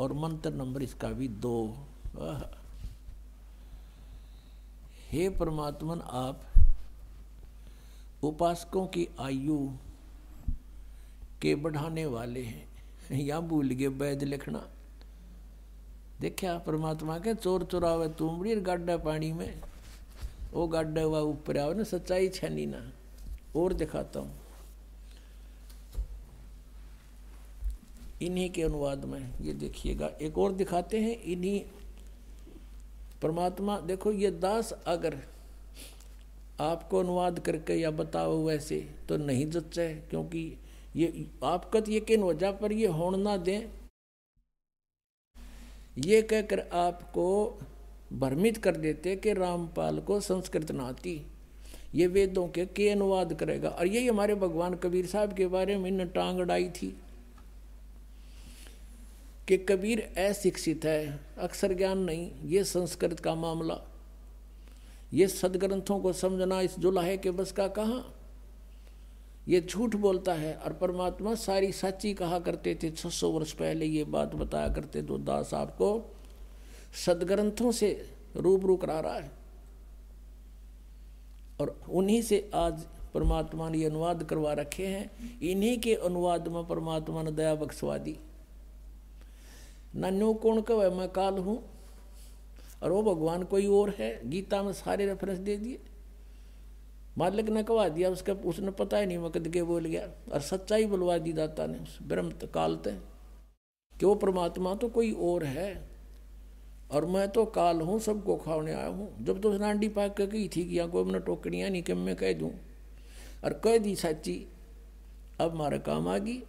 और मंत्र नंबर इसका भी दो हे परमात्मन आप उपासकों की आयु के बढ़ाने वाले हैं या भूल गए वैद लिखना देखा परमात्मा के चोर चुरावे तुमड़ी गाड्डा पानी में वो गाड्डा हुआ ऊपर आवे ना सच्चाई छनी ना और दिखाता हूँ इन्हीं के अनुवाद में ये देखिएगा एक और दिखाते हैं इन्हीं परमात्मा देखो ये दास अगर आपको अनुवाद करके या बताओ वैसे तो नहीं जच्चा है क्योंकि ये आपका तो यकीन वजह पर ये होण ना दें ये कहकर आपको भ्रमित कर देते कि रामपाल को संस्कृत ना आती ये वेदों के के अनुवाद करेगा और यही हमारे भगवान कबीर साहब के बारे में इन्हें टांग अड़ाई थी कि कबीर अशिक्षित है अक्सर ज्ञान नहीं ये संस्कृत का मामला ये सदग्रंथों को समझना इस जुलाहे के बस का कहा ये झूठ बोलता है और परमात्मा सारी सच्ची कहा करते थे 600 वर्ष पहले ये बात बताया करते दो तो दास आपको सदग्रंथों से रूबरू करा रहा है और उन्हीं से आज परमात्मा ने अनुवाद करवा रखे हैं इन्हीं के अनुवाद में परमात्मा ने दया बख्सवा दी नन्यो कौन कव मैं काल हूं और वो भगवान कोई और है गीता में सारे रेफरेंस दे दिए मालिक ने कवा दिया उसका उसने पता ही नहीं मकद के बोल गया और सच्चाई बुलवा दी दाता ने उस ब्रह्म काल ते कि वो परमात्मा तो कोई और है और मैं तो काल हूँ सबको खाने आया हूँ जब तो उसने आंडी पाक के कही थी कि यहाँ कोई टोकरियाँ नहीं कि मैं कह दूँ और कह दी साची अब हमारा काम आ गई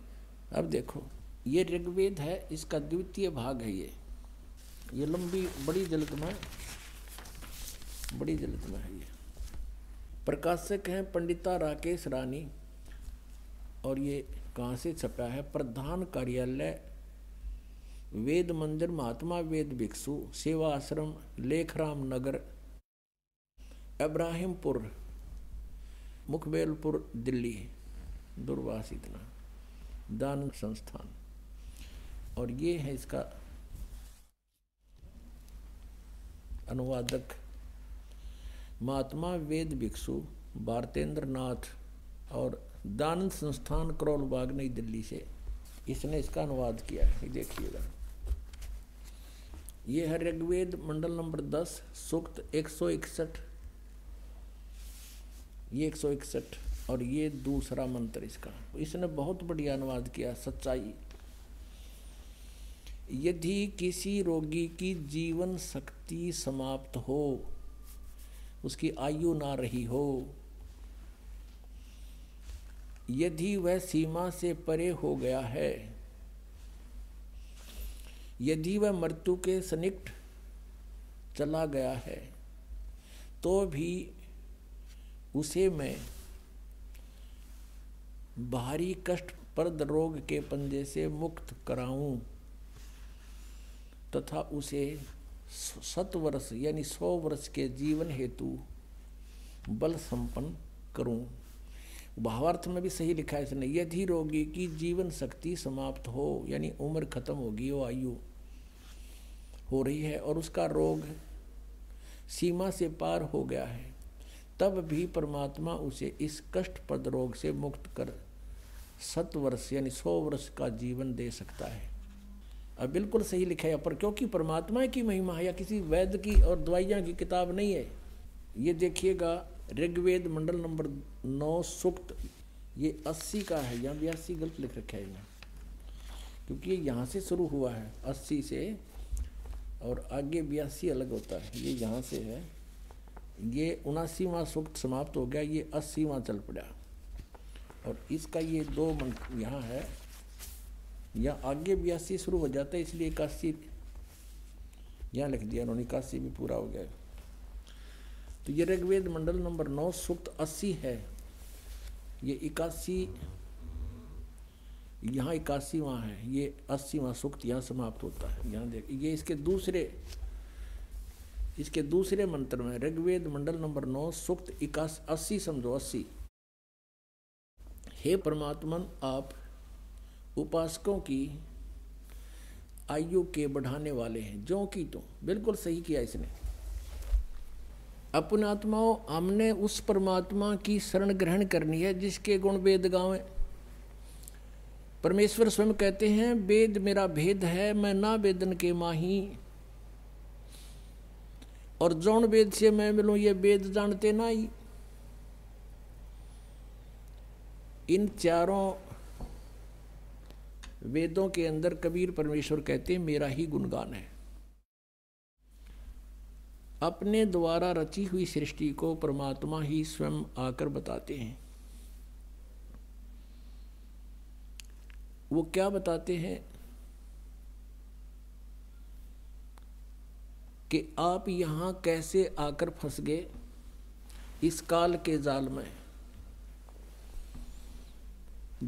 अब देखो ये ऋग्वेद है इसका द्वितीय भाग है ये ये लंबी बड़ी जलद में बड़ी जलद में है ये प्रकाशक हैं पंडिता राकेश रानी और ये कहाँ से छपा है प्रधान कार्यालय वेद मंदिर महात्मा वेद भिक्षु सेवा आश्रम लेखराम नगर इब्राहिमपुर मुखबेलपुर दिल्ली दुर्वास इतना दान संस्थान और ये है इसका अनुवादक महात्मा वेद भिक्षु भारतेंद्र नाथ और दानंद संस्थान करोल बाग नई दिल्ली से इसने इसका अनुवाद किया है देखिएगा ये है ऋग्वेद मंडल नंबर दस सूक्त एक सौ इकसठ ये एक सौ इकसठ और ये दूसरा मंत्र इसका इसने बहुत बढ़िया अनुवाद किया सच्चाई यदि किसी रोगी की जीवन शक्ति समाप्त हो उसकी आयु ना रही हो यदि वह सीमा से परे हो गया है यदि वह मृत्यु के सनिक्ट चला गया है तो भी उसे मैं भारी कष्ट पर रोग के पंजे से मुक्त कराऊं तथा उसे शत वर्ष यानी सौ वर्ष के जीवन हेतु बल संपन्न करूं भावार्थ में भी सही लिखा है इसने यदि रोगी की जीवन शक्ति समाप्त हो यानी उम्र खत्म होगी वो आयु हो रही है और उसका रोग सीमा से पार हो गया है तब भी परमात्मा उसे इस कष्ट पद रोग से मुक्त कर सत वर्ष यानी सौ वर्ष का जीवन दे सकता है अब बिल्कुल सही लिखा है पर क्योंकि परमात्मा की महिमा या किसी वैद्य की और दवाइयाँ की किताब नहीं है ये देखिएगा ऋग्वेद मंडल नंबर नौ सुक्त ये अस्सी का है यहाँ बयासी गलत लिख रखा है यहाँ क्योंकि ये यहाँ से शुरू हुआ है अस्सी से और आगे बयासी अलग होता है ये यहाँ से है ये उनासीवा सुक्त समाप्त हो गया ये अस्सीवा चल पड़ा और इसका ये दो मंत्र यहाँ है या आगे बयासी शुरू हो जाता है इसलिए इक्यासी यहाँ लिख दिया उन्होंने इक्यासी भी पूरा हो गया तो ये ऋग्वेद मंडल नंबर नौ सूक्त अस्सी है ये इक्यासी यहाँ इक्यासी वहाँ है ये अस्सी वहाँ सुक्त यहाँ समाप्त होता है यहाँ देख ये इसके दूसरे इसके दूसरे मंत्र में ऋग्वेद मंडल नंबर नौ सुक्त इक्यासी अस्सी समझो अस्सी हे परमात्मन आप उपासकों की आयु के बढ़ाने वाले हैं जो की तो बिल्कुल सही किया इसने अपनात्माओं हमने उस परमात्मा की शरण ग्रहण करनी है जिसके गुण वेद गांव है परमेश्वर स्वयं कहते हैं वेद मेरा भेद है मैं ना वेदन के माही और जौन वेद से मैं मिलूं ये वेद जानते ना ही इन चारों वेदों के अंदर कबीर परमेश्वर कहते हैं मेरा ही गुणगान है अपने द्वारा रची हुई सृष्टि को परमात्मा ही स्वयं आकर बताते हैं वो क्या बताते हैं कि आप यहां कैसे आकर फंस गए इस काल के जाल में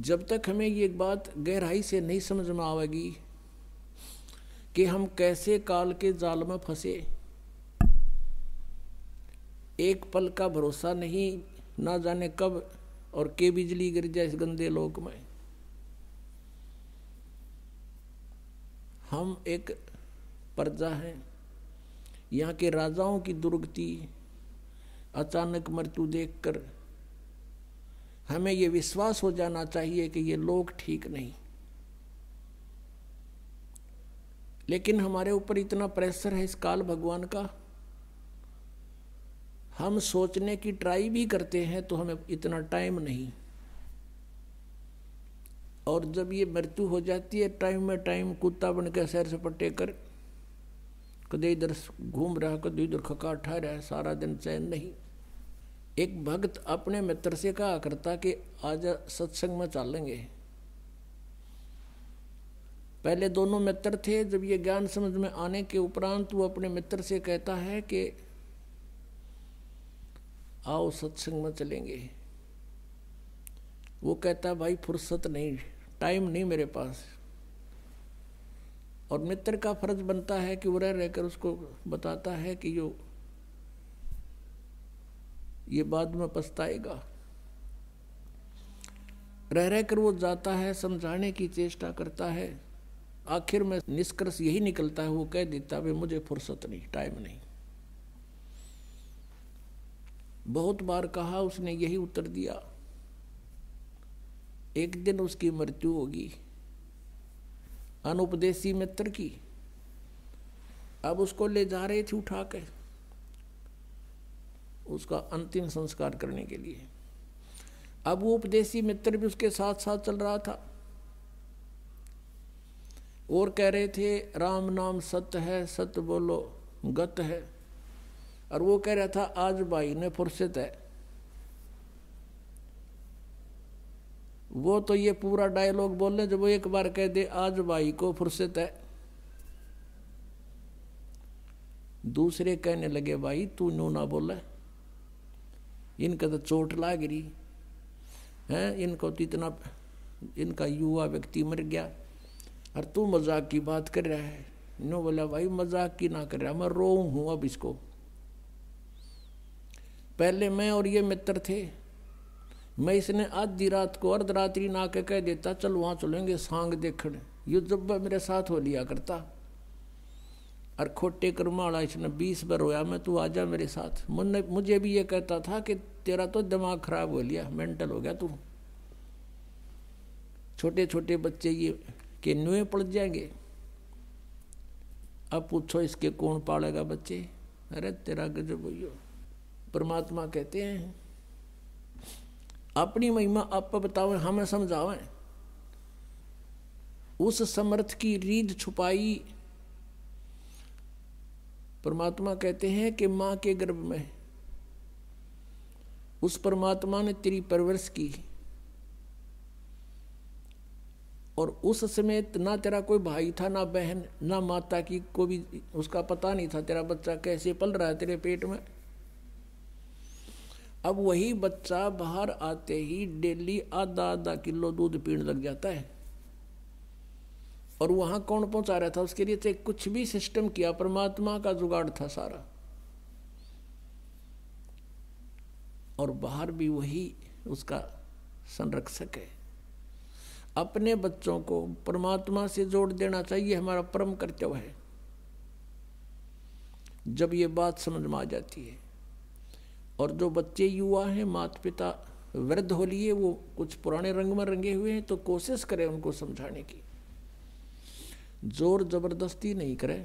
जब तक हमें ये बात गहराई से नहीं समझ में आएगी कि हम कैसे काल के जाल में फंसे एक पल का भरोसा नहीं ना जाने कब और के बिजली गिर जाए इस गंदे लोक में हम एक प्रजा हैं यहाँ के राजाओं की दुर्गति अचानक मृत्यु देखकर हमें ये विश्वास हो जाना चाहिए कि ये लोग ठीक नहीं लेकिन हमारे ऊपर इतना प्रेशर है इस काल भगवान का हम सोचने की ट्राई भी करते हैं तो हमें इतना टाइम नहीं और जब ये मृत्यु हो जाती है टाइम में टाइम कुत्ता बन के सैर सपटे कर कदे इधर घूम रहा कदे इधर खका उठा है सारा दिन चैन नहीं एक भक्त अपने मित्र से कहा करता कि आज सत्संग में चलेंगे पहले दोनों मित्र थे जब ये ज्ञान समझ में आने के उपरांत वो अपने मित्र से कहता है कि आओ सत्संग में चलेंगे वो कहता भाई फुर्सत नहीं टाइम नहीं मेरे पास और मित्र का फर्ज बनता है कि वो रह रहकर उसको बताता है कि जो ये बाद में पछताएगा रह रह कर वो जाता है समझाने की चेष्टा करता है आखिर में निष्कर्ष यही निकलता है वो कह देता है मुझे फुर्सत नहीं टाइम नहीं बहुत बार कहा उसने यही उत्तर दिया एक दिन उसकी मृत्यु होगी अनुपदेशी मित्र की अब उसको ले जा रहे थे उठा के उसका अंतिम संस्कार करने के लिए अब वो उपदेशी मित्र भी उसके साथ साथ चल रहा था और कह रहे थे राम नाम सत्य है सत्य बोलो गत है और वो कह रहा था आज भाई ने फुर्सत है वो तो ये पूरा डायलॉग बोल रहे जब वो एक बार कह दे आज भाई को फुर्सत है दूसरे कहने लगे भाई तू नू ना बोला इनके तो चोट लाग रही है इनको तो इतना इनका युवा व्यक्ति मर गया और तू मजाक की बात कर रहा है नो बोला भाई मजाक की ना कर रहा मैं रो हूँ अब इसको पहले मैं और ये मित्र थे मैं इसने आधी रात को अर्धरात्रि ना के कह देता चल वहां चलेंगे सांग देखने युद्ध मेरे साथ हो लिया करता और खोटे कर्मा वाला इसने बीस बार रोया मैं तू आ जा मेरे साथ मुन्ने मुझे भी ये कहता था कि तेरा तो दिमाग खराब हो लिया मेंटल हो गया तू छोटे छोटे बच्चे ये के नुए पड़ जाएंगे अब पूछो इसके कौन पालेगा बच्चे अरे तेरा गजब भैया परमात्मा कहते हैं अपनी महिमा आप बताओ हमें समझावें उस समर्थ की रीझ छुपाई परमात्मा कहते हैं कि माँ के गर्भ में उस परमात्मा ने तेरी परवरिश की और उस समय ना तेरा कोई भाई था ना बहन ना माता की को भी उसका पता नहीं था तेरा बच्चा कैसे पल रहा है तेरे पेट में अब वही बच्चा बाहर आते ही डेली आधा आधा किलो दूध पीने लग जाता है और वहां कौन पहुंचा रहा था उसके लिए तो कुछ भी सिस्टम किया परमात्मा का जुगाड़ था सारा और बाहर भी वही उसका संरक्षक है अपने बच्चों को परमात्मा से जोड़ देना चाहिए हमारा परम कर्तव्य है जब ये बात समझ में आ जाती है और जो बच्चे युवा हैं माता पिता वृद्ध हो लिए वो कुछ पुराने रंग में रंगे हुए हैं तो कोशिश करें उनको समझाने की जोर जबरदस्ती नहीं करे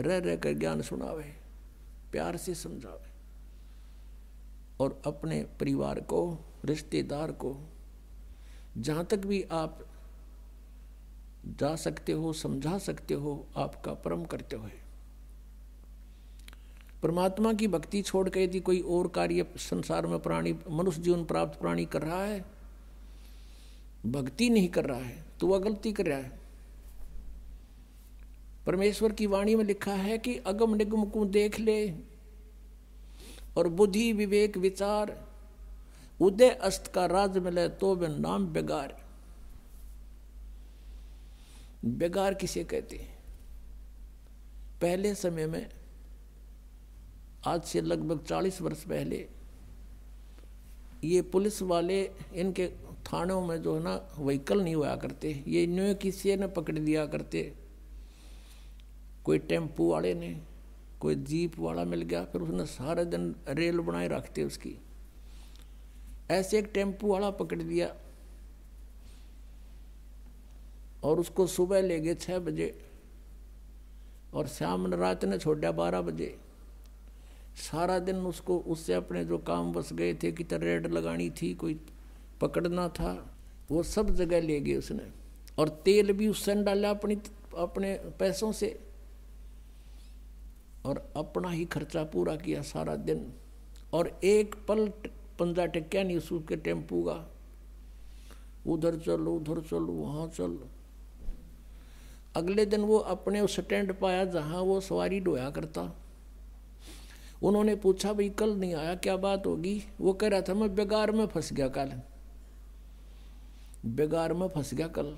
रह रह कर ज्ञान सुनावे प्यार से समझावे और अपने परिवार को रिश्तेदार को जहाँ तक भी आप जा सकते हो समझा सकते हो आपका परम करते हुए परमात्मा की भक्ति छोड़ के यदि कोई और कार्य संसार में प्राणी मनुष्य जीवन प्राप्त प्राणी कर रहा है भक्ति नहीं कर रहा है तो वह गलती कर रहा है परमेश्वर की वाणी में लिखा है कि अगम निगम को देख ले और बुद्धि विवेक विचार उदय अस्त का राज मिले तो वे नाम बेगार बेगार किसे कहते हैं पहले समय में आज से लगभग चालीस वर्ष पहले ये पुलिस वाले इनके थानों में जो है ना व्हीकल नहीं हुआ करते ये न्यू किसी ने पकड़ दिया करते कोई टेम्पू वाले ने कोई जीप वाला मिल गया फिर उसने सारे दिन रेल बनाए रखते उसकी ऐसे एक टेम्पू वाला पकड़ दिया और उसको सुबह ले गए छः बजे और शाम रात ने छोड़ा बारह बजे सारा दिन उसको उससे अपने जो काम बस गए थे कि रेड लगानी थी कोई पकड़ना था वो सब जगह ले गए उसने और तेल भी उससे डाला अपनी अपने पैसों से और अपना ही खर्चा पूरा किया सारा दिन और एक पल पंजा टक्या नहीं सूख के टेम्पू का उधर चलो उधर चलो वहाँ चलो अगले दिन वो अपने उस स्टैंड पाया जहाँ वो सवारी डोया करता उन्होंने पूछा भाई कल नहीं आया क्या बात होगी वो कह रहा था मैं बेगार में फंस गया कल बेगार में फंस गया कल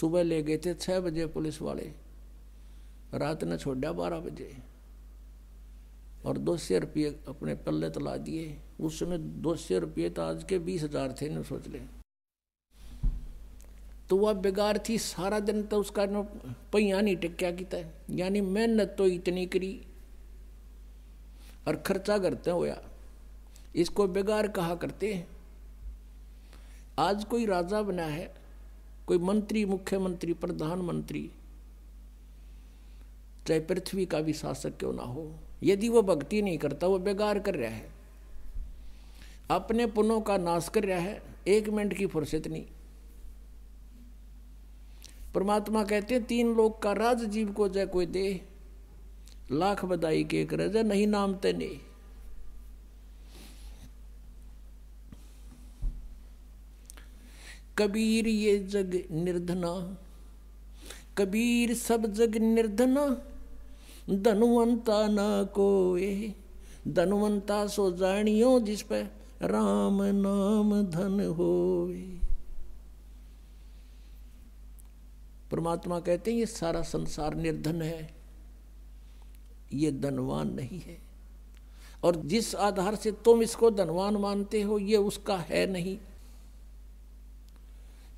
सुबह ले गए थे छः बजे पुलिस वाले रात ने छोड़ा बारह बजे और दो सौ रुपये अपने पल्ले तला दिए उस समय दो सौ रुपये तो आज के बीस हजार थे ना सोच ले तो वह बेगार थी सारा दिन तो उसका पहिया नहीं टिका किता यानी मेहनत तो इतनी करी और खर्चा करते होया इसको बेगार कहा करते हैं आज कोई राजा बना है कोई मंत्री मुख्यमंत्री प्रधानमंत्री चाहे पृथ्वी का भी शासक क्यों ना हो यदि वो भक्ति नहीं करता वो बेगार कर रहा है अपने पुनों का नाश कर रहा है एक मिनट की फुर्सत नहीं परमात्मा कहते हैं तीन लोग का राज जीव को जय कोई दे लाख बधाई के एक रज नहीं नाम नहीं कबीर ये जग निर्धना कबीर सब जग निर्धना धनवंता न कोए धनवंता सो जानियो जिस पे राम नाम धन होए परमात्मा कहते हैं ये सारा संसार निर्धन है ये धनवान नहीं है और जिस आधार से तुम इसको धनवान मानते हो ये उसका है नहीं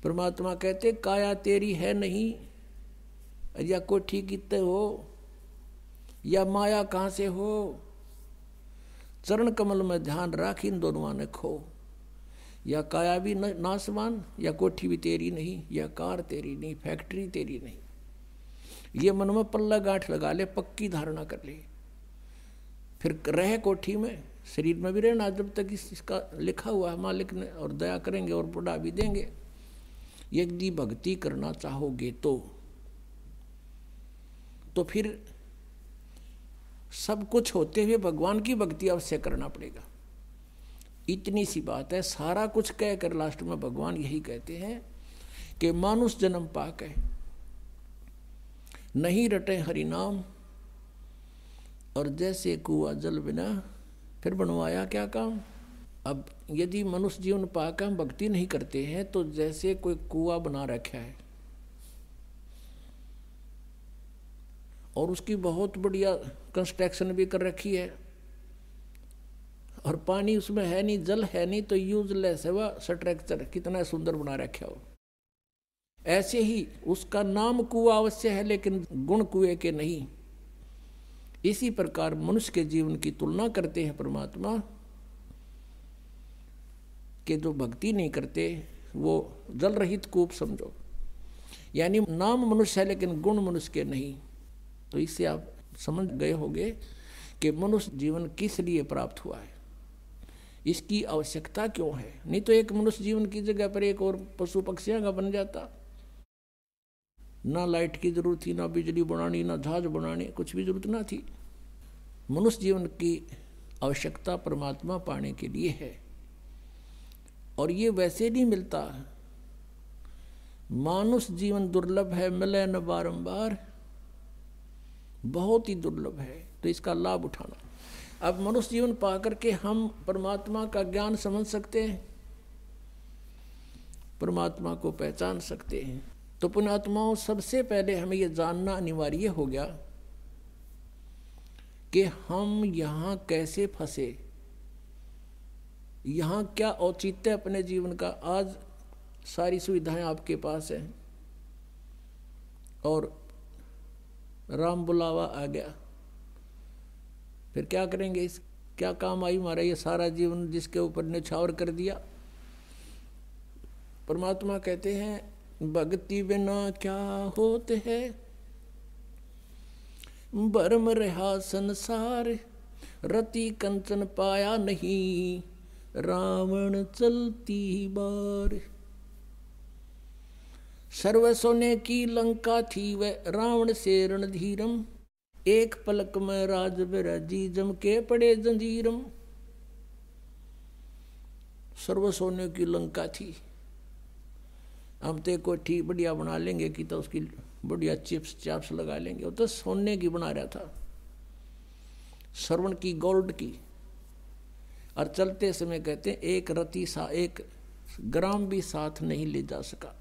परमात्मा कहते काया तेरी है नहीं या कोठी कितने तो हो या माया कहां से हो चरण कमल में ध्यान राख इन दोनों ने खो या काया भी नासमान या कोठी भी तेरी नहीं या कार तेरी नहीं फैक्ट्री तेरी नहीं ये मन में पल्ला गांठ लगा ले पक्की धारणा कर ले फिर रहे कोठी में शरीर में भी रहना जब तक इस, इसका लिखा हुआ है मालिक ने और दया करेंगे और बुढ़ा भी देंगे यदि भक्ति करना चाहोगे तो तो फिर सब कुछ होते हुए भगवान की भक्ति अवश्य करना पड़ेगा इतनी सी बात है सारा कुछ कह कर लास्ट में भगवान यही कहते हैं कि मानुष जन्म पाक है नहीं रटे हरिनाम और जैसे कुआ जल बिना फिर बनवाया क्या काम अब यदि मनुष्य जीवन पाकर हम भक्ति नहीं करते हैं तो जैसे कोई कुआ बना रखा है और उसकी बहुत बढ़िया कंस्ट्रक्शन भी कर रखी है और पानी उसमें है नहीं जल है नहीं तो यूजलेस है वह स्ट्रक्चर कितना सुंदर बना रखा हो ऐसे ही उसका नाम कुआ अवश्य है लेकिन गुण कुएं के नहीं इसी प्रकार मनुष्य के जीवन की तुलना करते हैं परमात्मा के जो भक्ति नहीं करते वो जल रहित कूप समझो यानी नाम मनुष्य है लेकिन गुण मनुष्य के नहीं तो इससे आप समझ गए होंगे कि मनुष्य जीवन किस लिए प्राप्त हुआ है इसकी आवश्यकता क्यों है नहीं तो एक मनुष्य जीवन की जगह पर एक और पशु पक्षियों का बन जाता ना लाइट की जरूरत थी ना बिजली बनानी ना जहाज बनाने कुछ भी जरूरत ना थी मनुष्य जीवन की आवश्यकता परमात्मा पाने के लिए है और ये वैसे नहीं मिलता मानुष जीवन दुर्लभ है मिले न बारम्बार बहुत ही दुर्लभ है तो इसका लाभ उठाना अब मनुष्य जीवन पा करके हम परमात्मा का ज्ञान समझ सकते हैं परमात्मा को पहचान सकते हैं तो पुणात्माओं सबसे पहले हमें यह जानना अनिवार्य हो गया कि हम यहां कैसे फंसे यहां क्या औचित्य अपने जीवन का आज सारी सुविधाएं आपके पास हैं और राम बुलावा आ गया फिर क्या करेंगे इस क्या काम आई हमारा ये सारा जीवन जिसके ऊपर निछावर कर दिया परमात्मा कहते हैं भक्ति बिना क्या होते है भरम रहा संसार रति कंचन पाया नहीं रावण चलती बार सर्व सोने की लंका थी वह रावण से रणधीरम एक पलक में राज बिराजी जम के पड़े जंजीरम सर्व सोने की लंका थी हम तो कोठी बढ़िया बना लेंगे कि तो उसकी बढ़िया चिप्स चाप्स लगा लेंगे वो तो सोने की बना रहा था सरवण की गोल्ड की और चलते समय कहते हैं एक रति सा एक ग्राम भी साथ नहीं ले जा सका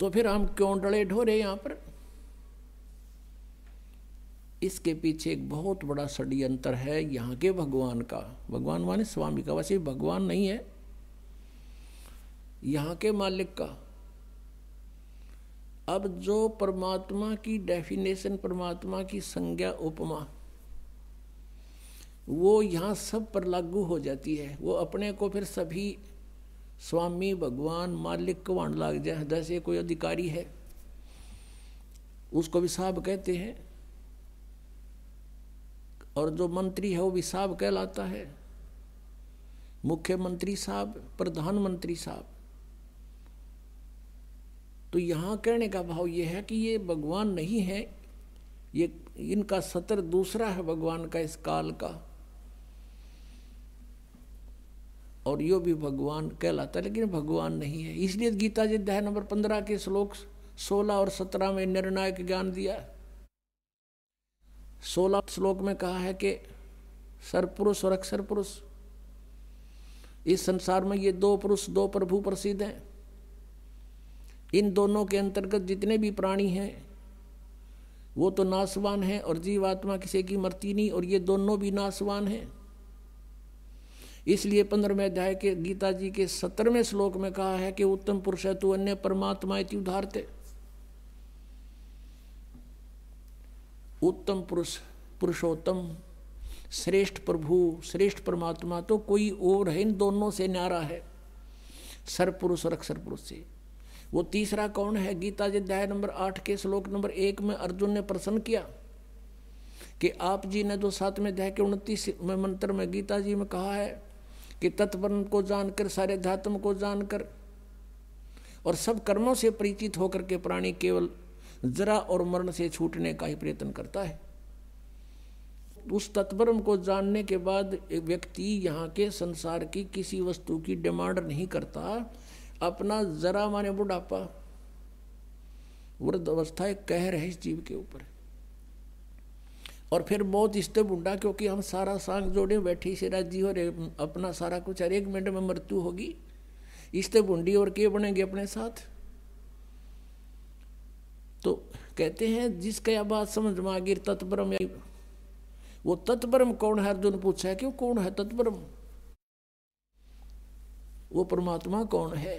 तो फिर हम क्यों डले ढोरे यहां पर इसके पीछे एक बहुत बड़ा षड्यंत्र है यहाँ के भगवान का भगवान माने स्वामी का वैसे भगवान नहीं है यहां के मालिक का अब जो परमात्मा की डेफिनेशन परमात्मा की संज्ञा उपमा वो यहां सब पर लागू हो जाती है वो अपने को फिर सभी स्वामी भगवान मालिक कवाण लाग जाए जैसे कोई अधिकारी है उसको भी साहब कहते हैं और जो मंत्री है वो भी साहब कहलाता है मुख्यमंत्री साहब प्रधानमंत्री साहब तो यहां कहने का भाव ये है कि ये भगवान नहीं है ये इनका सतर दूसरा है भगवान का इस काल का और यो भी भगवान कहलाता है लेकिन भगवान नहीं है इसलिए गीता जी अध्याय नंबर पंद्रह के श्लोक सोलह और सत्रह में निर्णायक ज्ञान दिया सोलह श्लोक में कहा है कि सरपुरुष और अक्षर पुरुष इस संसार में ये दो पुरुष दो प्रभु प्रसिद्ध हैं इन दोनों के अंतर्गत जितने भी प्राणी हैं वो तो नासवान हैं और जीवात्मा किसी की मरती नहीं और ये दोनों भी नासवान हैं इसलिए पंद्रहवें अध्याय के गीता जी के सत्रहवें श्लोक में कहा है कि उत्तम पुरुष है तू अन्य परमात्मा इति उदाहरते उत्तम पुरुष पुरुषोत्तम श्रेष्ठ प्रभु श्रेष्ठ परमात्मा तो कोई और है इन दोनों से न्यारा है पुरुष और अक्षर पुरुष से वो तीसरा कौन है गीता जी अध्याय नंबर आठ के श्लोक नंबर एक में अर्जुन ने प्रश्न किया कि आप जी ने जो सातवें अध्याय के उनतीस में मंत्र में गीता जी में कहा है कि तत्वन को जानकर सारे धात्म को जानकर और सब कर्मों से परिचित होकर के प्राणी केवल जरा और मरण से छूटने का ही प्रयत्न करता है उस तत्परम को जानने के बाद एक व्यक्ति यहाँ के संसार की किसी वस्तु की डिमांड नहीं करता अपना जरा माने बुढ़ापा वृद्ध अवस्था एक कहर है इस जीव के ऊपर और फिर बहुत इष्ट बुंडा क्योंकि हम सारा सांग जोड़े बैठी सिरा जी और अपना सारा कुछ हर एक मिनट में मृत्यु होगी इष्ट बुंडी और के बनेंगे अपने साथ तो कहते हैं जिसका यह बात समझ में आगे तत्परम वो तत्परम कौन है अर्जुन पूछा है कि वो कौन है तत्परम वो परमात्मा कौन है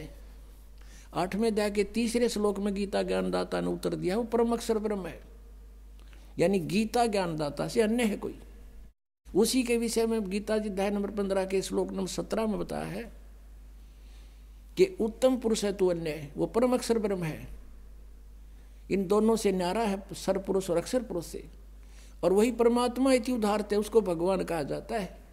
आठवें दया के तीसरे श्लोक में गीता ज्ञानदाता ने उत्तर दिया वो परम अक्षर ब्रह्म है यानी गीता ज्ञानदाता से अन्य है कोई उसी के विषय में गीता जी अध्याय नंबर पंद्रह के श्लोक नंबर सत्रह में बताया है कि उत्तम पुरुष है तू अन्य वो परम अक्षर ब्रह्म है इन दोनों से न्यारा है सर पुरुष और अक्षर पुरुष से और वही परमात्मा इति उदाहरते उसको भगवान कहा जाता है